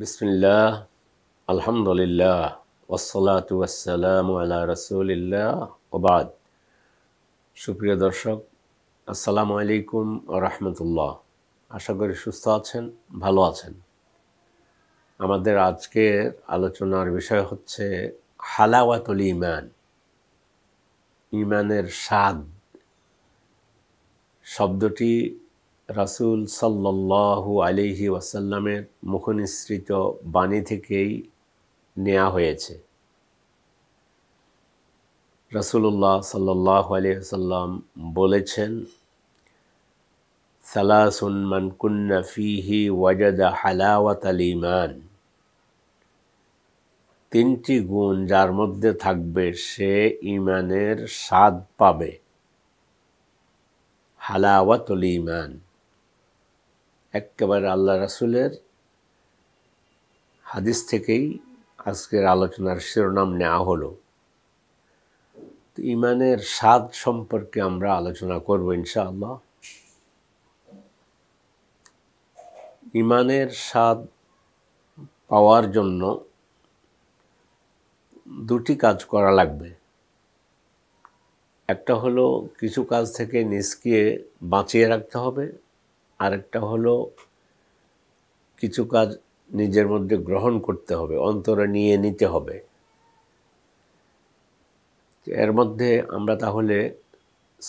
বিসমিল্লাহ আলহামদুলিল্লাহ ওসলাত ওয়াসালাম আলা রসুলিল্লাহ ওবাদ সুপ্রিয় দর্শক আসসালামু আলাইকুম রহমতুল্লাহ আশা করি সুস্থ আছেন ভালো আছেন আমাদের আজকের আলোচনার বিষয় হচ্ছে হালাওয়াতুল ইমান ইমানের স্বাদ শব্দটি রাসুল সাল্লাহু আলিহি ওয়াসাল্লামের মুখনিসৃত বাণী থেকেই নেওয়া হয়েছে রসুল্লাহ সাল্লাহ আসাল্লাম বলেছেন সালাসুন মান কুন্না ফিহি ওয়াজাদা হালাওয়াত আলিমান তিনটি গুণ যার মধ্যে থাকবে সে ইমানের স্বাদ পাবে হালাওয়াত ইমান একেবারে আল্লাহ রাসুলের হাদিস থেকেই আজকের আলোচনার শিরোনাম নেওয়া হলো তো ইমানের স্বাদ সম্পর্কে আমরা আলোচনা করব ইনশাআল্লাহ ইমানের স্বাদ পাওয়ার জন্য দুটি কাজ করা লাগবে একটা হলো কিছু কাজ থেকে নিজকে বাঁচিয়ে রাখতে হবে আরেকটা হলো কিছু কাজ নিজের মধ্যে গ্রহণ করতে হবে অন্তরে নিয়ে নিতে হবে এর মধ্যে আমরা তাহলে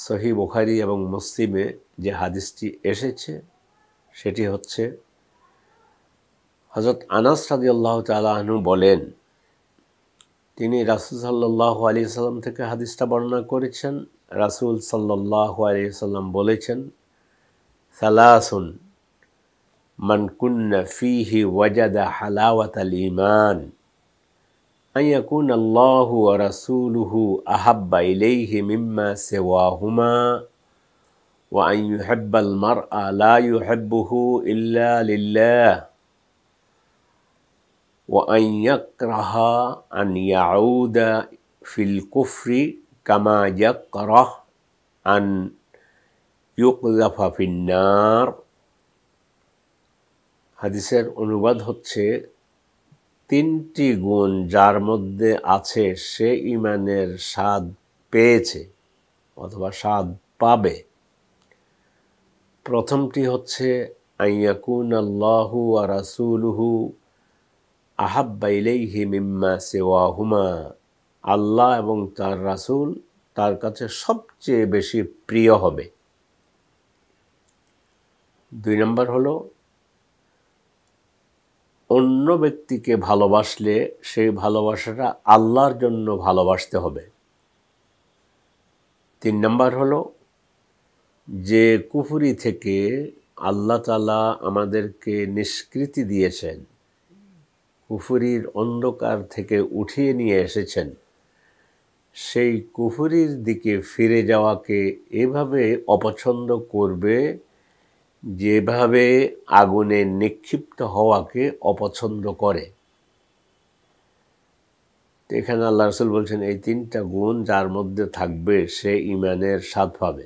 সহি বোখারি এবং মুসলিমে যে হাদিসটি এসেছে সেটি হচ্ছে হজরত আনাস রাজি আল্লাহ তালু বলেন তিনি রাসুল সাল্লাহ আলি সাল্লাম থেকে হাদিসটা বর্ণনা করেছেন রাসুল সাল্লাহ আলি সাল্লাম বলেছেন ثلاث من كن فيه وجد حلاوة الإيمان أن يكون الله ورسوله أحب إليه مما سواهما وأن يحب المرء لا يحبه إلا لله وأن يكره أن يعود في الكفر كما يكره أن ইউকজাফা ফাফিন্নার হাদিসের অনুবাদ হচ্ছে তিনটি গুণ যার মধ্যে আছে সে ইমানের স্বাদ পেয়েছে অথবা স্বাদ পাবে প্রথমটি হচ্ছে আইয়াকুন আল্লাহু আর রাসুলহু মিম্মা সেওয়াহুমা আল্লাহ এবং তার রাসুল তার কাছে সবচেয়ে বেশি প্রিয় হবে দুই নম্বর হল অন্য ব্যক্তিকে ভালোবাসলে সেই ভালোবাসাটা আল্লাহর জন্য ভালোবাসতে হবে তিন নম্বর হলো যে কুফুরি থেকে আল্লাহ তালা আমাদেরকে নিষ্কৃতি দিয়েছেন কুফুরির অন্ধকার থেকে উঠিয়ে নিয়ে এসেছেন সেই কুফুরির দিকে ফিরে যাওয়াকে এভাবে অপছন্দ করবে যেভাবে আগুনে নিক্ষিপ্ত হওয়াকে অপছন্দ করে এখানে আল্লাহ রসুল বলছেন এই তিনটা গুণ যার মধ্যে থাকবে সে ইমানের স্বাদ পাবে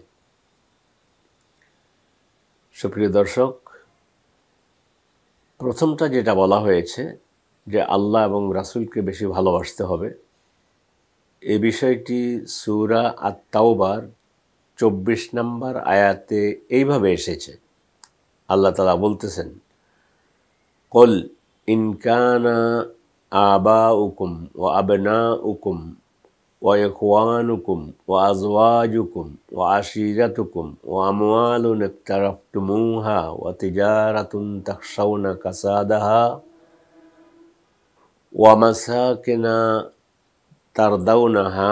সুপ্রিয় দর্শক প্রথমটা যেটা বলা হয়েছে যে আল্লাহ এবং রাসুলকে বেশি ভালোবাসতে হবে এ বিষয়টি সুরা আত্মাওবার চব্বিশ নম্বর আয়াতে এইভাবে এসেছে আল্লাহ তালা বলতেছেন قل إن كان آباؤكم وأبناؤكم وإخوانكم وأزواجكم وعشيرتكم وأموال اقترفتموها وتجارة تخشون كسادها ومساكن ترضونها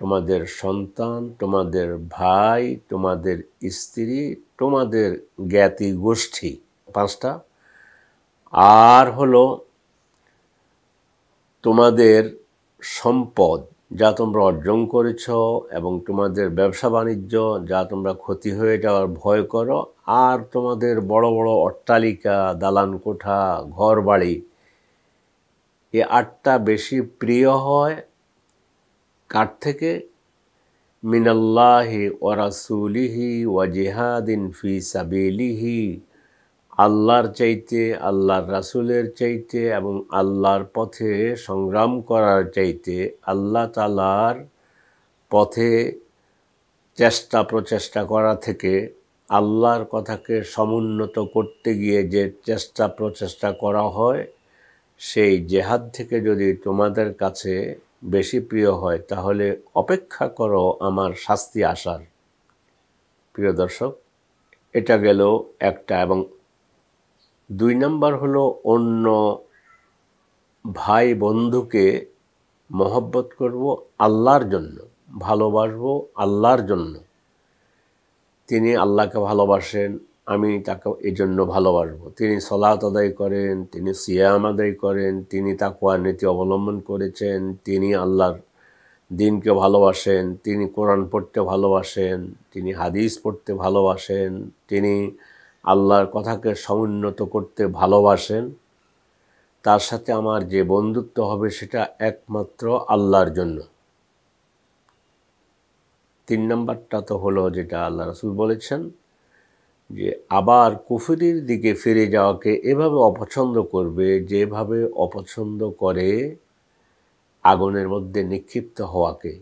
তোমাদের সন্তান তোমাদের ভাই তোমাদের স্ত্রী তোমাদের জ্ঞাতি গোষ্ঠী পাঁচটা আর হলো তোমাদের সম্পদ যা তোমরা অর্জন করেছ এবং তোমাদের ব্যবসা বাণিজ্য যা তোমরা ক্ষতি হয়ে যাওয়ার ভয় করো আর তোমাদের বড় বড় অট্টালিকা দালান কোঠা ঘর বাড়ি এ আটটা বেশি প্রিয় হয় কার থেকে মিনাল্লাহি ও ও জেহাদিন ফি সাবিলিহি আল্লাহর চাইতে আল্লাহর রাসুলের চাইতে এবং আল্লাহর পথে সংগ্রাম করার চাইতে আল্লাহ তালার পথে চেষ্টা প্রচেষ্টা করা থেকে আল্লাহর কথাকে সমুন্নত করতে গিয়ে যে চেষ্টা প্রচেষ্টা করা হয় সেই জেহাদ থেকে যদি তোমাদের কাছে বেশি প্রিয় হয় তাহলে অপেক্ষা করো আমার শাস্তি আসার প্রিয় দর্শক এটা গেল একটা এবং দুই নাম্বার হলো অন্য ভাই বন্ধুকে মহব্বত করব আল্লাহর জন্য ভালোবাসবো আল্লাহর জন্য তিনি আল্লাহকে ভালোবাসেন আমি তাকে এজন্য ভালোবাসব তিনি সলাত আদায় করেন তিনি সিয়াম আদায় করেন তিনি তাকুয়া নীতি অবলম্বন করেছেন তিনি আল্লাহর দিনকে ভালোবাসেন তিনি কোরআন পড়তে ভালোবাসেন তিনি হাদিস পড়তে ভালোবাসেন তিনি আল্লাহর কথাকে সমুন্নত করতে ভালোবাসেন তার সাথে আমার যে বন্ধুত্ব হবে সেটা একমাত্র আল্লাহর জন্য তিন নম্বরটা তো হলো যেটা আল্লাহ রসুল বলেছেন যে আবার কুফুরির দিকে ফিরে যাওয়াকে এভাবে অপছন্দ করবে যেভাবে অপছন্দ করে আগুনের মধ্যে নিক্ষিপ্ত হওয়াকে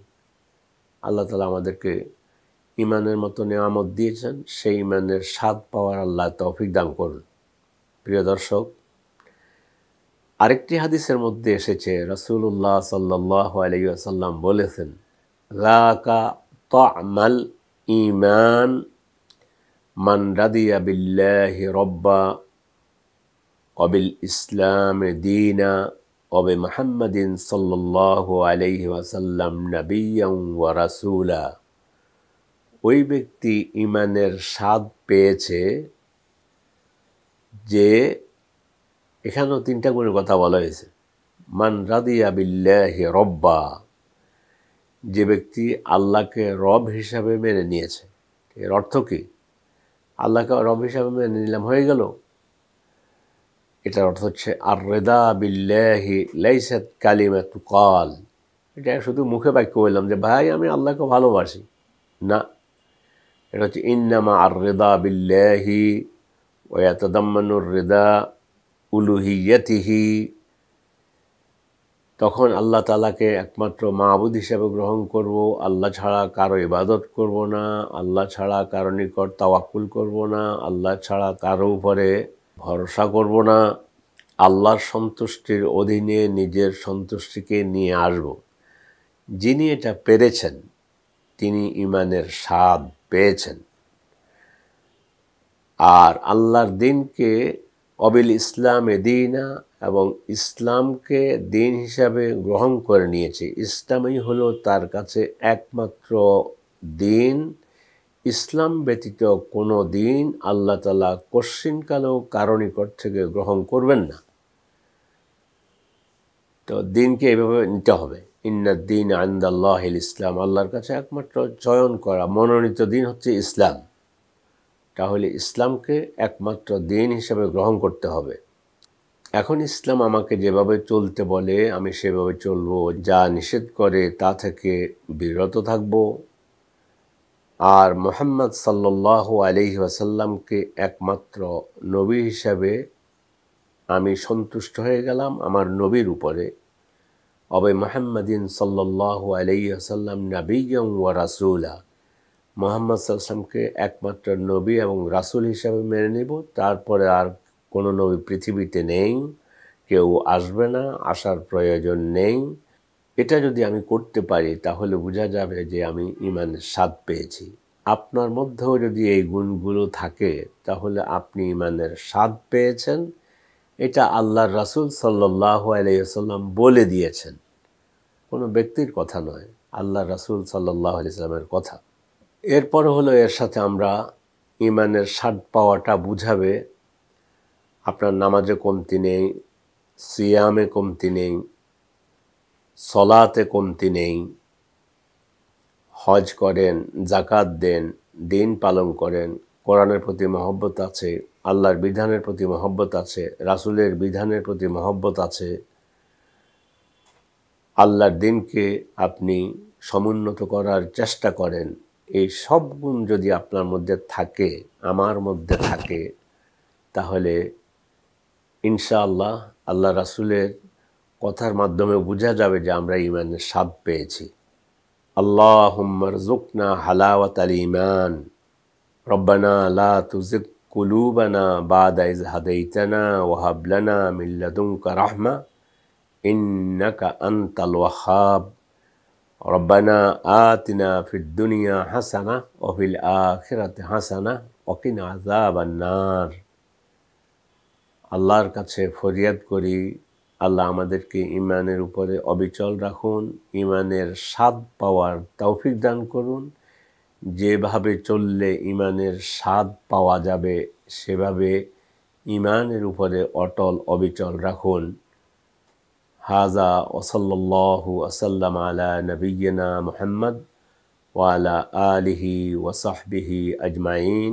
আল্লাহ তালা আমাদেরকে ইমানের মতো নেয়ামত দিয়েছেন সেই ইমানের স্বাদ পাওয়ার আল্লাহ তৌফিক দান করুন প্রিয় দর্শক আরেকটি হাদিসের মধ্যে এসেছে রসুল্লাহ সাল্লাহ আলাইসাল্লাম বলেছেন রাকা তো আমাল ইমান من رضي بالله ربا وبالإسلام ইসলাম وبمحمد صلى الله عليه وسلم نبيا ورسولا ওয়া রাসুলা ওই ব্যক্তি ইমানের স্বাদ পেয়েছে যে এখানেও তিনটা গুণের কথা বলা হয়েছে মান রাদিয়া বিল্লাহি রব্বা যে ব্যক্তি আল্লাহকে রব হিসাবে মেনে নিয়েছে এর অর্থ কী আল্লাহকে রব হিসাবে মেনে নিলাম হয়ে গেল এটার অর্থ হচ্ছে আর রেদা বিল্লাহি লাইসাত কালিমা তু কল এটা শুধু মুখে বাক্য বললাম যে ভাই আমি আল্লাহকে ভালোবাসি না এটা হচ্ছে ইন্নামা আর রেদা বিল্লাহি ওয়াতদম্মানুর রেদা উলুহিয়তিহি তখন আল্লাহ তালাকে একমাত্র মাহবুদ হিসাবে গ্রহণ করব আল্লাহ ছাড়া কারো ইবাদত করব না আল্লাহ ছাড়া কারো নিকট তাওয়াক্কুল করব না আল্লাহ ছাড়া কারো উপরে ভরসা করব না আল্লাহর সন্তুষ্টির অধীনে নিজের সন্তুষ্টিকে নিয়ে আসব যিনি এটা পেরেছেন তিনি ইমানের স্বাদ পেয়েছেন আর আল্লাহর দিনকে অবিল ইসলামে দিনা এবং ইসলামকে দিন হিসাবে গ্রহণ করে নিয়েছে ইসলামই হলো তার কাছে একমাত্র দিন ইসলাম ব্যতীত কোনো দিন আল্লাহ তালা কশ্চিনকালেও কারণিকর থেকে গ্রহণ করবেন না তো দিনকে এভাবে নিতে হবে ইন্নাদ্দিন আন্দাল্লাহিল ইসলাম আল্লাহর কাছে একমাত্র চয়ন করা মনোনীত দিন হচ্ছে ইসলাম তাহলে ইসলামকে একমাত্র দিন হিসাবে গ্রহণ করতে হবে এখন ইসলাম আমাকে যেভাবে চলতে বলে আমি সেভাবে চলব যা নিষেধ করে তা থেকে বিরত থাকব আর মোহাম্মদ সাল্লাহ আলহি আসাল্লামকে একমাত্র নবী হিসাবে আমি সন্তুষ্ট হয়ে গেলাম আমার নবীর উপরে অবে মোহাম্মদিন সাল্লাহ আলহি আসাল্লাম নাবিগম ওয়া রাসুলা মোহাম্মদ সাল্লামকে একমাত্র নবী এবং রাসুল হিসাবে মেনে নেব তারপরে আর কোনো নবী পৃথিবীতে নেই কেউ আসবে না আসার প্রয়োজন নেই এটা যদি আমি করতে পারি তাহলে বোঝা যাবে যে আমি ইমানের স্বাদ পেয়েছি আপনার মধ্যেও যদি এই গুণগুলো থাকে তাহলে আপনি ইমানের স্বাদ পেয়েছেন এটা আল্লাহর রাসুল সাল্লাহ আলাইসাল্লাম বলে দিয়েছেন কোনো ব্যক্তির কথা নয় আল্লাহ রাসুল সাল্লাহ আলাইসাল্লামের কথা এরপর হলো এর সাথে আমরা ইমানের স্বাদ পাওয়াটা বুঝাবে আপনার নামাজে কমতি নেই সিয়ামে কমতি নেই সলাতে কমতি নেই হজ করেন জাকাত দেন দিন পালন করেন কোরআনের প্রতি মহব্বত আছে আল্লাহর বিধানের প্রতি মহব্বত আছে রাসুলের বিধানের প্রতি মহব্বত আছে আল্লাহর দিনকে আপনি সমুন্নত করার চেষ্টা করেন এই সব গুণ যদি আপনার মধ্যে থাকে আমার মধ্যে থাকে তাহলে ইনশাআল্লাহ আল্লাহ রাসুলের কথার মাধ্যমে বোঝা যাবে যে আমরা ইমানের স্বাদ পেয়েছি আল্লাহ হুম্মর জুকনা হালাওয়াত আল ইমান রব্বানা লা তুজিক কুলুবানা বাদা ইজ হাদাইতানা ওয়াহাবলানা মিল্লাদুনকা রাহমা ইন্নাকা আনতাল ওয়াহাব ربنا آتنا في الدنيا حسنة وفي الآخرة حسنة وقنا عذاب النار আল্লাহর কাছে ফরিয়াদ করি আল্লাহ আমাদেরকে ইমানের উপরে অবিচল রাখুন ইমানের স্বাদ পাওয়ার তৌফিক দান করুন যেভাবে চললে ইমানের স্বাদ পাওয়া যাবে সেভাবে ইমানের উপরে অটল অবিচল রাখুন হাজা ওসল্লাহ আসাল্লাম আলা নবীনা মোহাম্মদ ওয়ালা আলিহি ওসাহবিহি আজমাইন